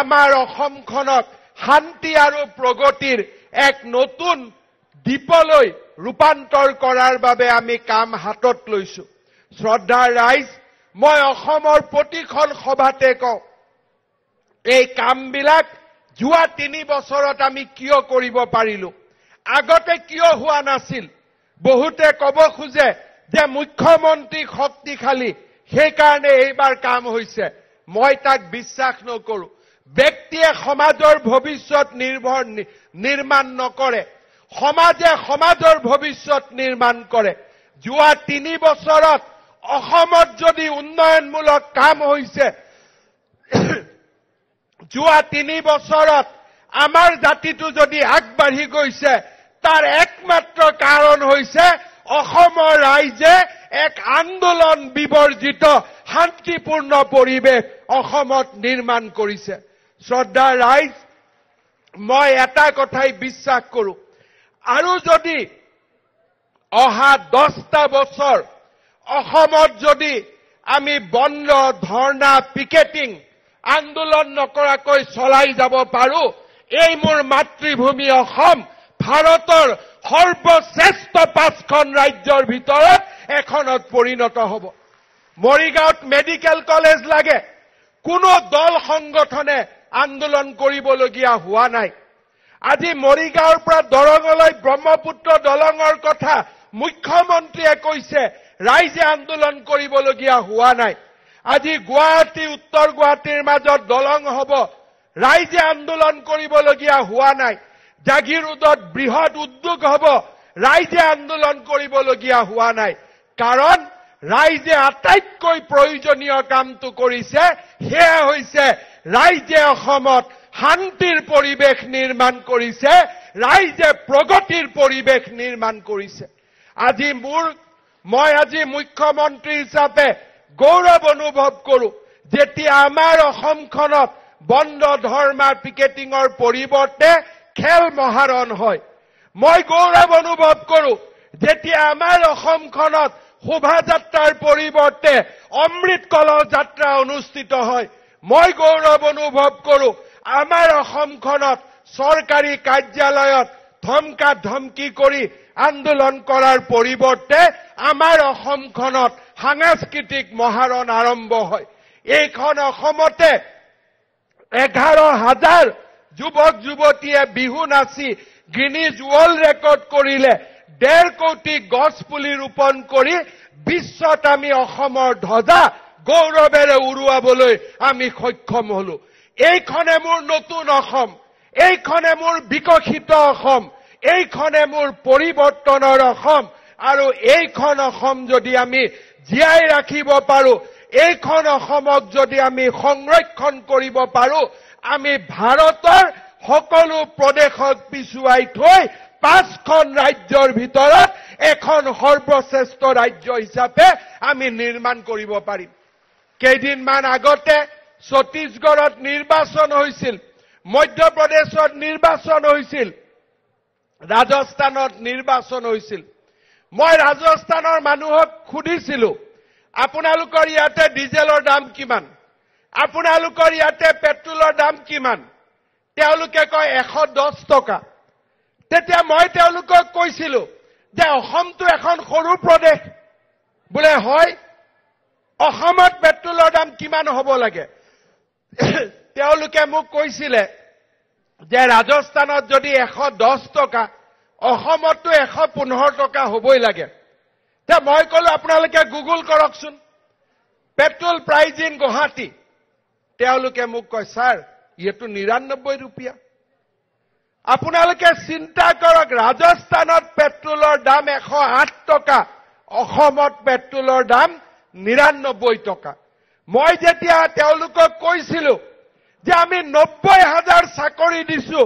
আমাৰ অসমখনক শান্তি আৰু প্ৰগতিৰ এক নতুন দ্বীপলৈ ৰূপান্তৰ কৰাৰ বাবে আমি কাম হাতত লৈছো শ্ৰদ্ধাৰ ৰাইজ মই অসমৰ প্ৰতিখন সভাতে কওঁ এই কামবিলাক যোৱা তিনি বছৰত আমি কিয় কৰিব পাৰিলো আগতে কিয় হোৱা নাছিল বহুতে ক'ব খোজে যে মুখ্যমন্ত্ৰী শক্তিশালী সেইকাৰণে এইবাৰ কাম হৈছে মই তাক বিশ্বাস নকৰো ব্যক্তিয়ে সমাজৰ ভৱিষ্যত নিৰ্ভৰ নিৰ্মাণ নকৰে সমাজে সমাজৰ ভৱিষ্যত নিৰ্মাণ কৰে যোৱা তিনি বছৰত অসমত যদি উন্নয়নমূলক কাম হৈছে যোৱা তিনি বছৰত আমাৰ জাতিটো যদি আগবাঢ়ি গৈছে তাৰ একমাত্ৰ কাৰণ হৈছে অসমৰ ৰাইজে এক আন্দোলন বিবৰ্জিত শান্তিপূৰ্ণ পৰিৱেশ অসমত নিৰ্মাণ কৰিছে শ্ৰদ্ধা ৰাইজ মই এটা কথাই বিশ্বাস কৰোঁ আৰু যদি অহা দহটা বছৰ অসমত যদি আমি বন্ধ ধৰ্ণা পিকেটিং আন্দোলন নকৰাকৈ চলাই যাব পাৰো এই মোৰ মাতৃভূমি অসম ভাৰতৰ সৰ্বশ্ৰেষ্ঠ পাঁচখন ৰাজ্যৰ ভিতৰত এখনত পৰিণত হব মৰিগাঁৱত মেডিকেল কলেজ লাগে কোনো দল সংগঠনে আন্দোলন কৰিবলগীয়া হোৱা নাই আজি মৰিগাঁৱৰ পৰা দৰঙলৈ ব্ৰহ্মপুত্ৰ দলঙৰ কথা মুখ্যমন্ত্ৰীয়ে কৈছে ৰাইজে আন্দোলন কৰিবলগীয়া হোৱা নাই আজি গুৱাহাটী উত্তৰ গুৱাহাটীৰ মাজত দলং হব ৰাইজে আন্দোলন কৰিবলগীয়া হোৱা নাই জাগীৰোডত বৃহৎ উদ্যোগ হব ৰাইজে আন্দোলন কৰিবলগীয়া হোৱা নাই কাৰণ ৰাইজে আটাইতকৈ প্ৰয়োজনীয় কামটো কৰিছে সেয়া হৈছে ৰাইজে অসমত শান্তিৰ পৰিৱেশ নিৰ্মাণ কৰিছে ৰাইজে প্ৰগতিৰ পৰিৱেশ নিৰ্মাণ কৰিছে আজি মোৰ মই আজি মুখ্যমন্ত্ৰী হিচাপে গৌৰৱ অনুভৱ কৰো যেতিয়া আমাৰ অসমখনত বন্ধ ধৰ্মা পিকেটিঙৰ পৰিৱৰ্তে খেল মহাৰণ হয় মই গৌৰৱ অনুভৱ কৰো যেতিয়া আমাৰ অসমখনত শোভাযাত্ৰাৰ পৰিৱৰ্তে অমৃত কল যাত্ৰা অনুষ্ঠিত হয় মই গৌৰৱ অনুভৱ কৰো আমাৰ অসমখনত চৰকাৰী কাৰ্যালয়ত ধমকা ধমকি কৰি আন্দোলন কৰাৰ পৰিৱৰ্তে আমাৰ অসমখনত সাংস্কৃতিক মহাৰণ আৰম্ভ হয় এইখন অসমতে এঘাৰ হাজাৰ যুৱক যুৱতীয়ে বিহু নাচি গ্ৰীণিজ ৱৰ্ল্ড ৰেকৰ্ড কৰিলে ডেৰ কোটি গছ পুলি ৰোপণ কৰি বিশ্বত আমি অসমৰ ধ্বজা গৌৰৱেৰে উৰুৱাবলৈ আমি সক্ষম হলো এইখনে মোৰ নতুন অসম এইখনে মোৰ বিকশিত অসম এইখনে মোৰ পৰিৱৰ্তনৰ অসম আৰু এইখন অসম যদি আমি জীয়াই ৰাখিব পাৰো এইখন অসমক যদি আমি সংৰক্ষণ কৰিব পাৰো আমি ভাৰতৰ সকলো প্ৰদেশক পিছুৱাই থৈ পাঁচখন ৰাজ্যৰ ভিতৰত এখন সৰ্বশ্ৰেষ্ঠ ৰাজ্য হিচাপে আমি নিৰ্মাণ কৰিব পাৰিম কেইদিনমান আগতে ছত্তীশগড়ত নিৰ্বাচন হৈছিল মধ্যপ্ৰদেশত নিৰ্বাচন হৈছিল ৰাজস্থানত নিৰ্বাচন হৈছিল মই ৰাজস্থানৰ মানুহক সুধিছিলো আপোনালোকৰ ইয়াতে ডিজেলৰ দাম কিমান আপোনালোকৰ ইয়াতে পেট্ৰলৰ দাম কিমান তেওঁলোকে কয় এশ দহ টকা তেতিয়া মই তেওঁলোকক কৈছিলো যে অসমটো এখন সৰু প্ৰদেশ বোলে হয় অসমত পেট্ৰলৰ দাম কিমান হ'ব লাগে তেওঁলোকে মোক কৈছিলে যে ৰাজস্থানত যদি এশ দহ টকা অসমতো এশ পোন্ধৰ টকা হবই লাগে এতিয়া মই কলো আপোনালোকে গুগল কৰকচোন পেট্ৰল প্ৰাইজ ইন গুৱাহাটী তেওঁলোকে মোক কয় ছাৰ ইয়েতো নিৰান্নব্বৈ ৰুপীয়া আপোনালোকে চিন্তা কৰক ৰাজস্থানত পেট্ৰলৰ দাম এশ আঠ টকা অসমত পেট্ৰলৰ দাম নিৰান্নব্বৈ টকা মই যেতিয়া তেওঁলোকক কৈছিলো যে আমি নব্বৈ হাজাৰ চাকৰি দিছো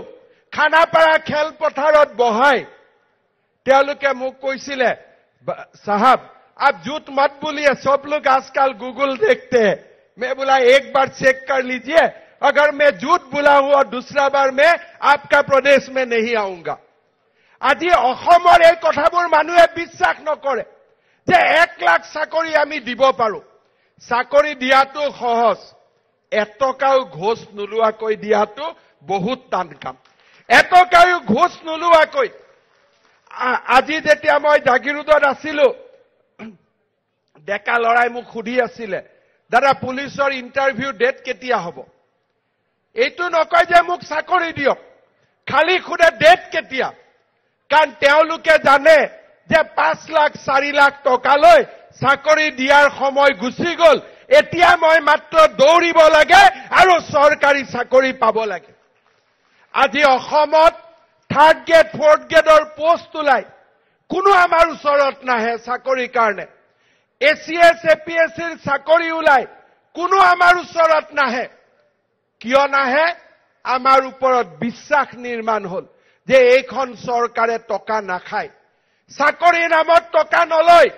খানাপাৰা খেলপথাৰত বহাই তেওঁলোকে মোক কৈছিলে চাহাব আপ জুট মাত বুলিয়ে চব লোক আজকাল গুগল দেখতে মে বোলা একবার চেক কর লিজিয়ে অগর মে জুট বোলা হোৱা দুসৰা বাৰ মে আপকা প্ৰদেশ মে নেহি আউঙ্গা আজি অসমৰ এই কথাবোৰ মানুহে বিশ্বাস নকৰে যে এক লাখ চাকৰি আমি দিব পাৰোঁ চাকৰি দিয়াটো সহজ এটকাও ঘোষ নোলোৱাকৈ দিয়াটো বহুত টান কাম এটকাও ঘোষ নোলোৱাকৈ আজি যেতিয়া মই জাগিৰোডত আছিলো ডেকা লৰাই মোক সুধি আছিলে দাদা পুলিচৰ ইণ্টাৰভিউ ডেট কেতিয়া হ'ব এইটো নকয় যে মোক চাকৰি দিয়ক খালি সোধে ডেট কেতিয়া কাৰণ তেওঁলোকে জানে যে পাঁচ লাখ চাৰি লাখ টকালৈ চাকৰি দিয়াৰ সময় গুচি গ'ল এতিয়া মই মাত্ৰ দৌৰিব লাগে আৰু চৰকাৰী চাকৰি পাব লাগে আজি অসমত থাৰ্ড গ্ৰেড ফৰ্থ গ্ৰেডৰ পোষ্ট ওলাই কোনো আমাৰ ওচৰত নাহে চাকৰিৰ কাৰণে A C S A P S চিৰ চাকৰি ওলাই কোনো আমাৰ ওচৰত নাহে কিয় নাহে আমাৰ ওপৰত বিশ্বাস নিৰ্মাণ হ'ল যে এইখন চৰকাৰে টকা নাখায় চাকৰিৰ নামত টকা নলয়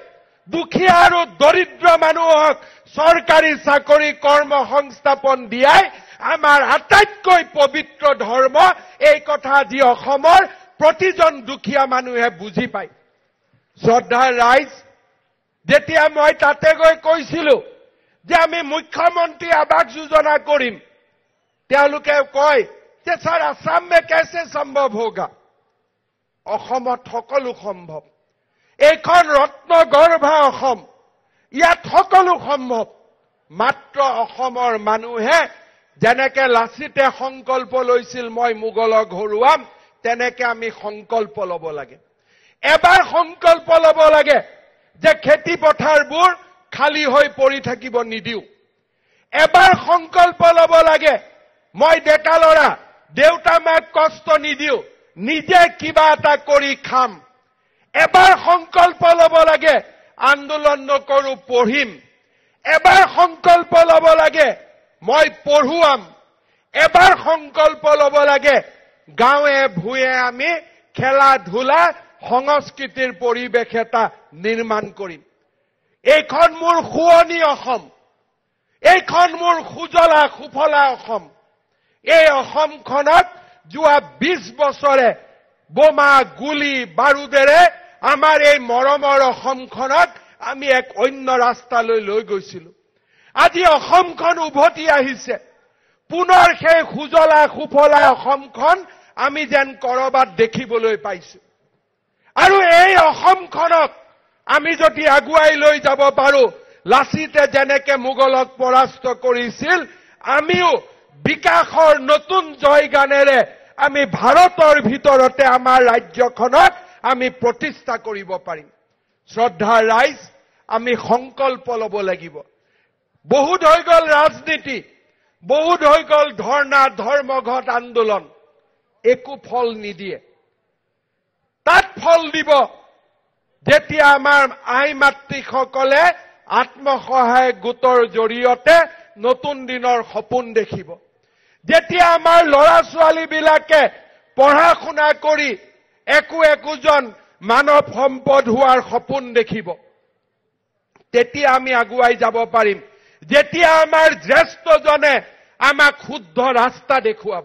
দুখীয়া আৰু দৰিদ্ৰ মানুহক চৰকাৰী চাকৰি কৰ্ম সংস্থাপন দিয়াই আমাৰ আটাইতকৈ পবিত্ৰ ধৰ্ম এই কথা যি অসমৰ প্ৰতিজন দুখীয়া মানুহে বুজি পায় শ্ৰদ্ধা ৰাইজ যেতিয়া মই তাতে গৈ কৈছিলো যে আমি মুখ্যমন্ত্ৰী আৱাস যোজনা কৰিম তেওঁলোকে কয় যে ছাৰ আছাম মে কেছে সম্ভৱ হ'গা অসমত সকলো সম্ভৱ এইখন ৰত্ন গৰ্ভা অসম ইয়াত সকলো সম্ভৱ মাত্ৰ অসমৰ মানুহে যেনেকে লাচিতে সংকল্প লৈছিল মই মোগলক হৰুৱাম তেনেকে আমি সংকল্প ল'ব লাগে এবাৰ সংকল্প ল'ব লাগে যে খেতি পথাৰবোৰ খালী হৈ পৰি থাকিব নিদিওঁ এবাৰ সংকল্প ল'ব লাগে মই ডেকা ল'ৰা দেউতা মাক কষ্ট নিদিওঁ নিজে কিবা এটা কৰি খাম এবাৰ সংকল্প ল'ব লাগে আন্দোলন নকৰো পঢ়িম এবাৰ সংকল্প ল'ব লাগে মই পঢ়ুৱাম এবাৰ সংকল্প ল'ব লাগে গাঁৱে ভূঞে আমি খেলা ধূলা সংস্কৃতিৰ পৰিৱেশ এটা নিৰ্মাণ কৰিম এইখন মোৰ শুৱনি অসম এইখন মোৰ সুজলা সুফলা অসম এই অসমখনত যোৱা বিশ বছৰে বোমা গুলী বাৰুদেৰে আমাৰ এই মৰমৰ অসমখনক আমি এক অন্য ৰাস্তালৈ লৈ গৈছিলো আজি অসমখন উভতি আহিছে পুনৰ সেই সুজলা সুফলা অসমখন আমি যেন কৰবাত দেখিবলৈ পাইছো আৰু এই অসমখনক আমি যদি আগুৱাই লৈ যাব পাৰো লাচিতে যেনেকে মোগলক পৰাস্ত কৰিছিল আমিও বিকাশৰ নতুন জয়গানেৰে আমি ভাৰতৰ ভিতৰতে আমাৰ ৰাজ্যখনক আমি প্ৰতিষ্ঠা কৰিব পাৰিম শ্ৰদ্ধাৰ ৰাইজ আমি সংকল্প ল'ব লাগিব বহুত হৈ গ'ল ৰাজনীতি বহুত হৈ গ'ল ধৰ্ণা ধৰ্মঘট আন্দোলন একো ফল নিদিয়ে তাত ফল দিব যেতিয়া আমাৰ আই মাতৃসকলে আত্মসহায় গোটৰ জৰিয়তে নতুন দিনৰ সপোন দেখিব যেতিয়া আমাৰ ল'ৰা ছোৱালীবিলাকে পঢ়া শুনা কৰি একো একোজন মানৱ সম্পদ হোৱাৰ সপোন দেখিব তেতিয়া আমি আগুৱাই যাব পাৰিম যেতিয়া আমাৰ জ্যেষ্ঠজনে আমাক শুদ্ধ ৰাস্তা দেখুৱাব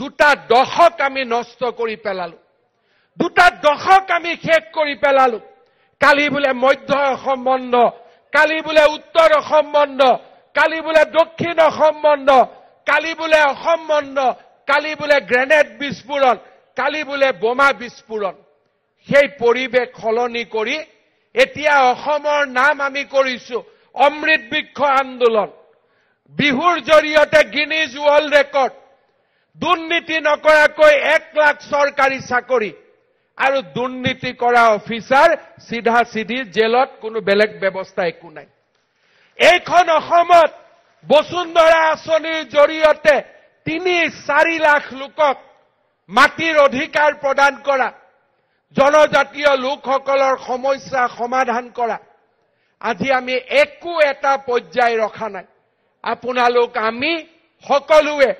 দুটা দশক আমি নষ্ট কৰি পেলালো দুটা দশক আমি শেষ কৰি পেলালো কালি বোলে মধ্য অসম বন্ধ কালি বোলে উত্তৰ অসম বন্ধ কালি বোলে দক্ষিণ অসম বন্ধ কালি বোলে অসম বন্ধ কালি বোলে গ্ৰেনেড বিস্ফোৰণ কালি বোলে বোমা বিস্ফোৰণ সেই পৰিৱেশ সলনি কৰি এতিয়া অসমৰ নাম আমি কৰিছো অমৃত বৃক্ষ আন্দোলন বিহুৰ জৰিয়তে গিনিজ ৱৰ্ল্ড ৰেকৰ্ড দুৰ্নীতি নকৰাকৈ এক লাখ চৰকাৰী চাকৰি আৰু দুৰ্নীতি কৰা অফিচাৰ চিধা চিধি জেলত কোনো বেলেগ ব্যৱস্থা একো নাই এইখন অসমত বসুন্ধৰা আঁচনিৰ জৰিয়তে তিনি চাৰি লাখ লোকক মাটিৰ অধিকাৰ প্ৰদান কৰা জনজাতীয় লোকসকলৰ সমস্যা সমাধান কৰা আজি আমি একো এটা পৰ্যায় ৰখা নাই আপোনালোক আমি সকলোৱে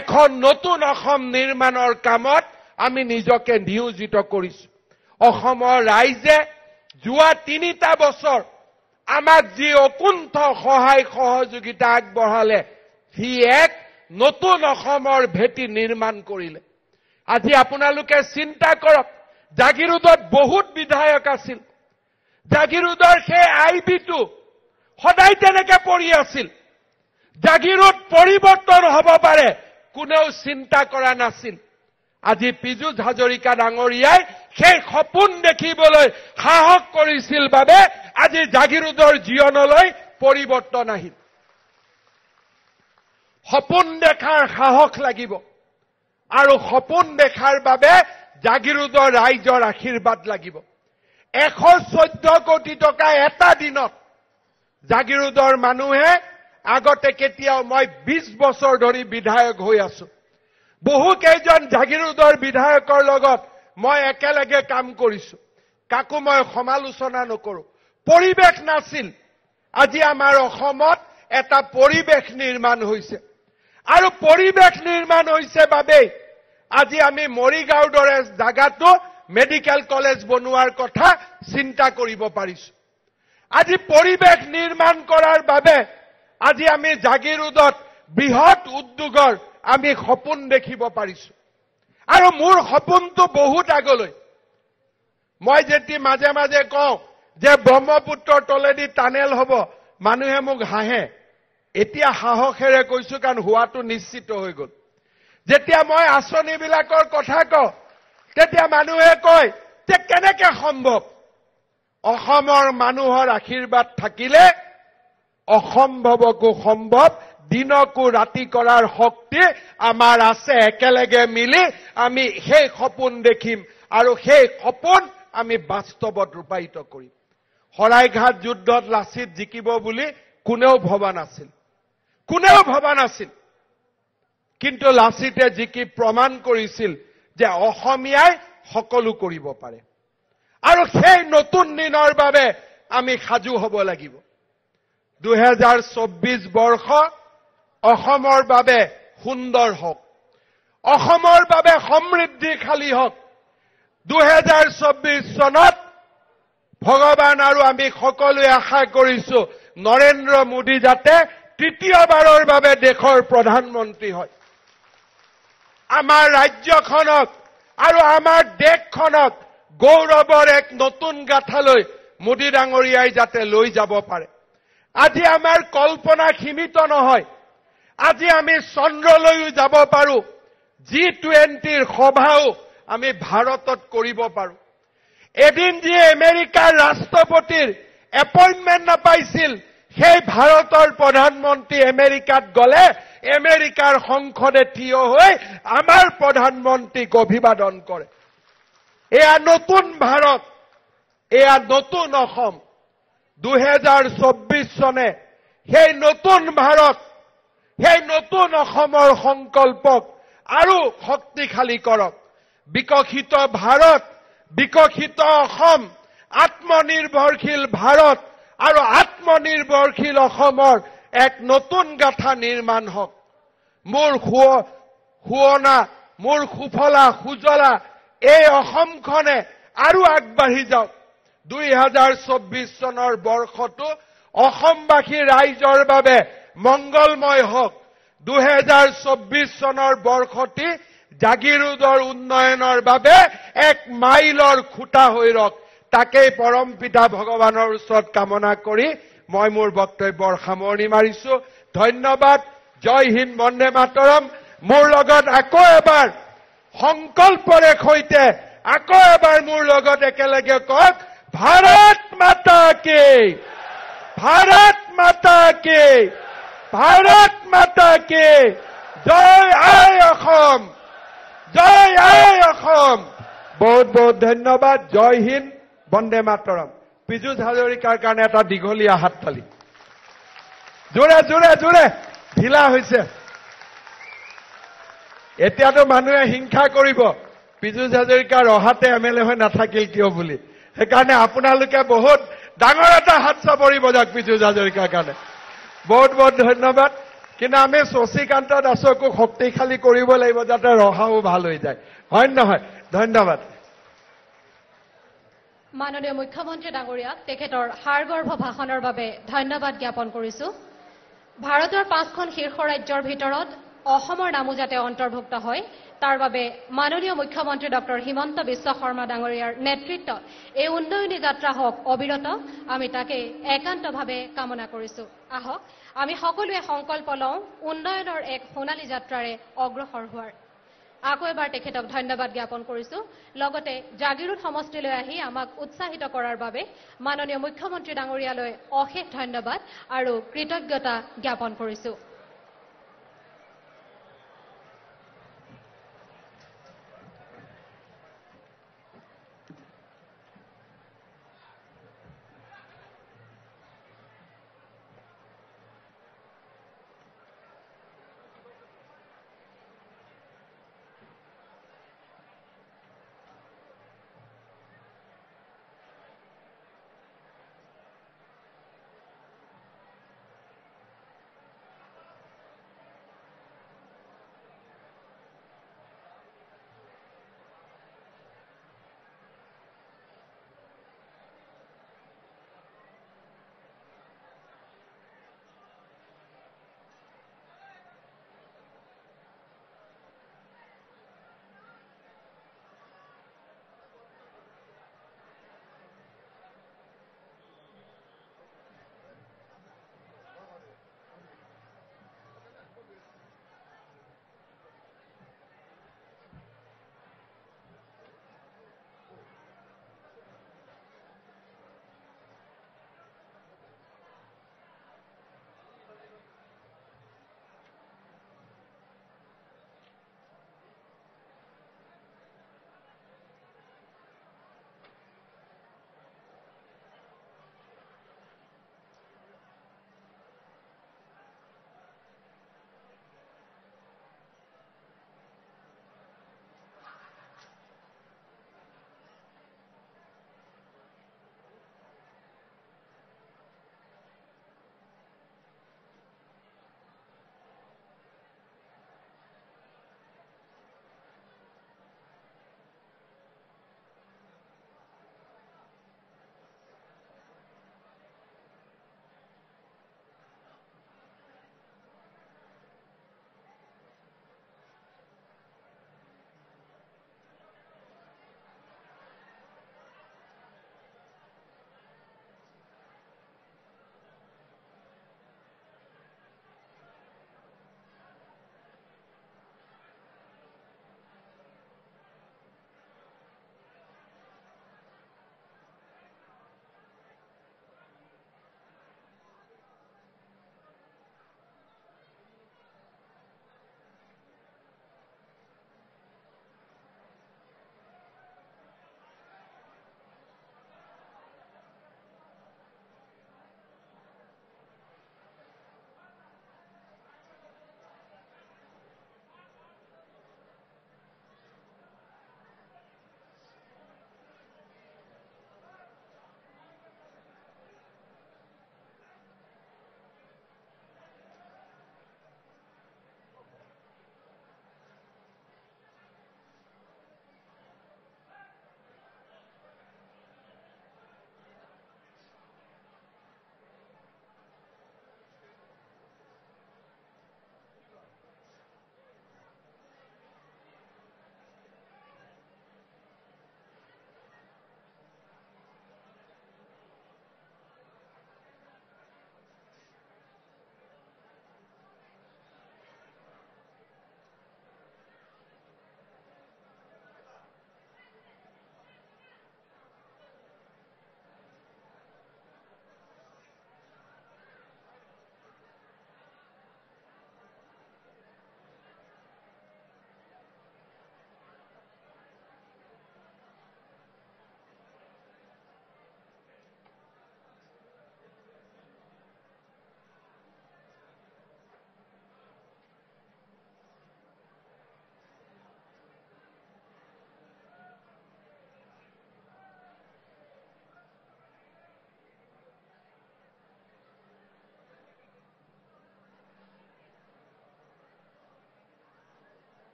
এখন নতুন অসম নিৰ্মাণৰ কামত আমি নিজকে নিয়োজিত কৰিছো অসমৰ ৰাইজে যোৱা তিনিটা বছৰ আমাক যি অকুণ্ঠ সহায় সহযোগিতা আগবঢ়ালে সি এক নতুন অসমৰ ভেটি নিৰ্মাণ কৰিলে আজি আপোনালোকে চিন্তা কৰক জাগিৰোডত বহুত বিধায়ক আছিল জাগিৰোডৰ সেই আই বিটো সদায় তেনেকে পৰি আছিল জাগিৰোড পৰিৱৰ্তন হ'ব পাৰে কোনেও চিন্তা কৰা নাছিল আজি পীযুষ হাজৰিকা ডাঙৰীয়াই সেই সপোন দেখিবলৈ সাহস কৰিছিল বাবে আজি জাগিৰোডৰ জীৱনলৈ পৰিৱৰ্তন আহিল সপোন দেখাৰ সাহস লাগিব আৰু সপোন দেখাৰ বাবে জাগিৰোদৰ ৰাইজৰ আশীৰ্বাদ লাগিব এশ চৈধ্য কোটি টকা এটা দিনত জাগিৰোদৰ মানুহে আগতে কেতিয়াও মই বিশ বছৰ ধৰি বিধায়ক হৈ আছো বহুকেইজন জাগিৰোদৰ বিধায়কৰ লগত মই একেলগে কাম কৰিছো কাকো মই সমালোচনা নকৰো পৰিৱেশ নাছিল আজি আমাৰ অসমত এটা পৰিৱেশ নিৰ্মাণ হৈছে আৰু পৰিৱেশ নিৰ্মাণ হৈছে বাবেই আজি আমি মৰিগাঁওৰ দৰে জাগাটো মেডিকেল কলেজ বনোৱাৰ কথা চিন্তা কৰিব পাৰিছো আজি পৰিৱেশ নিৰ্মাণ কৰাৰ বাবে আজি আমি জাগিৰোডত বৃহৎ উদ্যোগৰ আমি সপোন দেখিব পাৰিছো আৰু মোৰ সপোনটো বহুত আগলৈ মই যেতি মাজে মাজে কওঁ যে ব্ৰহ্মপুত্ৰৰ তলেদি টানেল হব মানুহে মোক হাঁহে এতিয়া সাহসেৰে কৈছো কাৰণ হোৱাটো নিশ্চিত হৈ গল যেতিয়া মই আঁচনিবিলাকৰ কথা কওঁ তেতিয়া মানুহে কয় যে কেনেকে সম্ভৱ অসমৰ মানুহৰ আশীৰ্বাদ থাকিলে অসম্ভৱকো সম্ভৱ দিনকো ৰাতি কৰাৰ শক্তি আমাৰ আছে একেলগে মিলি আমি সেই সপোন দেখিম আৰু সেই সপোন আমি বাস্তৱত ৰূপায়িত কৰিম শৰাইঘাট যুদ্ধত লাচিত জিকিব বুলি কোনেও ভবা নাছিল কোনেও ভবা নাছিল কিন্তু লাচিতে জিকি প্ৰমাণ কৰিছিল যে অসমীয়াই সকলো কৰিব পাৰে আৰু সেই নতুন দিনৰ বাবে আমি সাজু হ'ব লাগিব দুহেজাৰ চৌব্বিছ বৰ্ষ অসমৰ বাবে সুন্দৰ হওক অসমৰ বাবে সমৃদ্ধিশালী হওক দুহেজাৰ চৌব্বিছ চনত ভগৱান আৰু আমি সকলোৱে আশা কৰিছো নৰেন্দ্ৰ মোদী যাতে তৃতীয়বাৰৰ বাবে দেশৰ প্ৰধানমন্ত্ৰী হয় আমাৰ ৰাজ্যখনক আৰু আমাৰ দেশখনক গৌৰৱৰ এক নতুন গাথালৈ মোদী ডাঙৰীয়াই যাতে লৈ যাব পাৰে আজি আমাৰ কল্পনা সীমিত নহয় আজি আমি চন্দ্ৰলৈও যাব পাৰো জি টুৱেণ্টিৰ সভাও আমি ভাৰতত কৰিব পাৰো এদিন যি আমেৰিকাৰ ৰাষ্ট্ৰপতিৰ এপইণ্টমেণ্ট নাপাইছিল সেই ভাৰতৰ প্ৰধানমন্ত্ৰী আমেৰিকাত গলে আমেৰিকাৰ সংসদে থিয় হৈ আমাৰ প্ৰধানমন্ত্ৰীক অভিবাদন কৰে এয়া নতুন ভাৰত এয়া নতুন অসম দুহেজাৰ চৌব্বিছ চনে সেই নতুন ভাৰত সেই নতুন অসমৰ সংকল্পক আৰু শক্তিশালী কৰক বিকশিত ভাৰত বিকশিত অসম আত্মনিৰ্ভৰশীল ভাৰত আৰু আত্মনিৰ্ভৰশীল অসমৰ এক নতুন গাথা নিৰ্মাণ হওক মোৰ সু সুৱনা মোৰ সুফলা সুজলা এই অসমখনে আৰু আগবাঢ়ি যাওক দুই হাজাৰ চৌব্বিছ চনৰ বৰ্ষটো অসমবাসী ৰাইজৰ বাবে মংগলময় হওক দুহেজাৰ চৌব্বিছ চনৰ বৰ্ষটি জাগিৰোডৰ উন্নয়নৰ বাবে এক মাইলৰ খুটা হৈ ৰক তাকেই পৰম পিতা ভগৱানৰ ওচৰত কামনা কৰি মই মোৰ বক্তব্যৰ সামৰণি মাৰিছো ধন্যবাদ জয় হিন্দ বন্দে মাতৰম মোৰ লগত আকৌ এবাৰ সংকল্পৰে সৈতে আকৌ এবাৰ মোৰ লগত একেলগে কওক ভাৰত মাতা কে ভাৰত মাতা কি ভাৰত মাতা কে জয় আই অসম জয় আই অসম বহুত বহুত ধন্যবাদ জয় হিন্দ বন্দে মাতৰম পীযুষ হাজৰিকাৰ কাৰণে এটা দীঘলীয়া হাত তালি জোৰে জোৰে জোৰে ঢিলা হৈছে এতিয়াতো মানুহে হিংসা কৰিব পীযুষ হাজৰিকাৰ অহাতে এম এল এ হৈ নাথাকিল কিয় বুলি সেইকাৰণে আপোনালোকে বহুত ডাঙৰ এটা হাত চাপৰি বজাওক পীযুষ হাজৰিকাৰ কাৰণে বহুত বহুত ধন্যবাদ কিন্তু আমি শশীকান্ত দাসকো শক্তিশালী কৰিব লাগিব যাতে ৰহাও ভাল হৈ যায় হয় নহয় ধন্যবাদ মাননীয় মুখ্যমন্ত্ৰী ডাঙৰিয়া তেখেতৰ সাৰগৰ্ভ ভাষণৰ বাবে ধন্যবাদ জ্ঞাপন কৰিছো ভাৰতৰ পাঁচখন শীৰ্ষ ৰাজ্যৰ ভিতৰত অসমৰ নামো যাতে অন্তৰ্ভুক্ত হয় তাৰ বাবে মাননীয় মুখ্যমন্ত্ৰী ডক্টৰ হিমন্ত বিশ্ব শৰ্মা ডাঙৰীয়াৰ নেতৃত্বত এই উন্নয়নী যাত্ৰা হওক অবিৰত আমি তাকে একান্তভাৱে কামনা কৰিছো আহক আমি সকলোৱে সংকল্প লওঁ উন্নয়নৰ এক সোণালী যাত্ৰাৰে অগ্ৰসৰ হোৱাৰ আকৌ এবাৰ তেখেতক ধন্যবাদ জ্ঞাপন কৰিছো লগতে জাগিৰোদ সমষ্টিলৈ আহি আমাক উৎসাহিত কৰাৰ বাবে মাননীয় মুখ্যমন্ত্ৰী ডাঙৰীয়ালৈ অশেষ ধন্যবাদ আৰু কৃতজ্ঞতা জ্ঞাপন কৰিছো